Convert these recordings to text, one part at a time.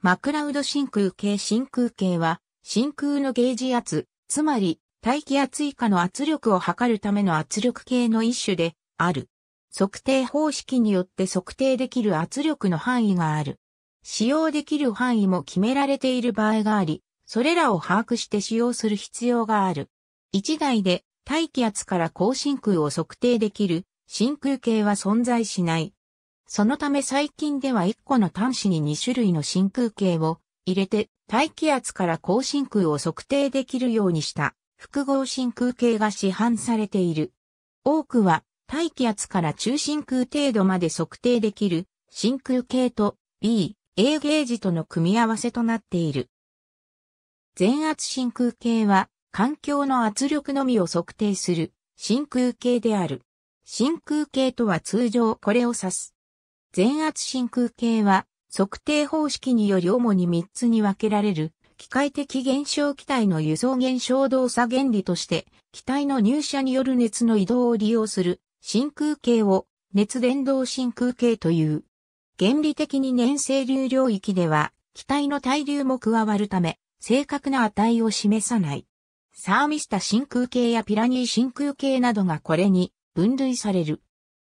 マクラウド真空系真空系は、真空のゲージ圧、つまり、大気圧以下の圧力を測るための圧力系の一種で、ある。測定方式によって測定できる圧力の範囲がある。使用できる範囲も決められている場合があり、それらを把握して使用する必要がある。一台で大気圧から高真空を測定できる真空系は存在しない。そのため最近では1個の端子に2種類の真空計を入れて大気圧から高真空を測定できるようにした複合真空計が市販されている。多くは大気圧から中真空程度まで測定できる真空計と B、A ゲージとの組み合わせとなっている。全圧真空計は環境の圧力のみを測定する真空計である。真空計とは通常これを指す。全圧真空計は測定方式により主に3つに分けられる機械的減少気体の輸送減少動作原理として気体の入射による熱の移動を利用する真空計を熱伝導真空計という。原理的に粘性流領域では気体の対流も加わるため正確な値を示さない。サーミスタ真空計やピラニー真空計などがこれに分類される。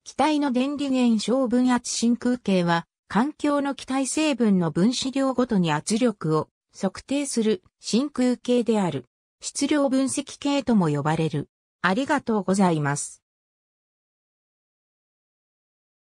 気体の電離源小分圧真空計は、環境の気体成分の分子量ごとに圧力を測定する真空計である。質量分析計とも呼ばれる。ありがとうございます。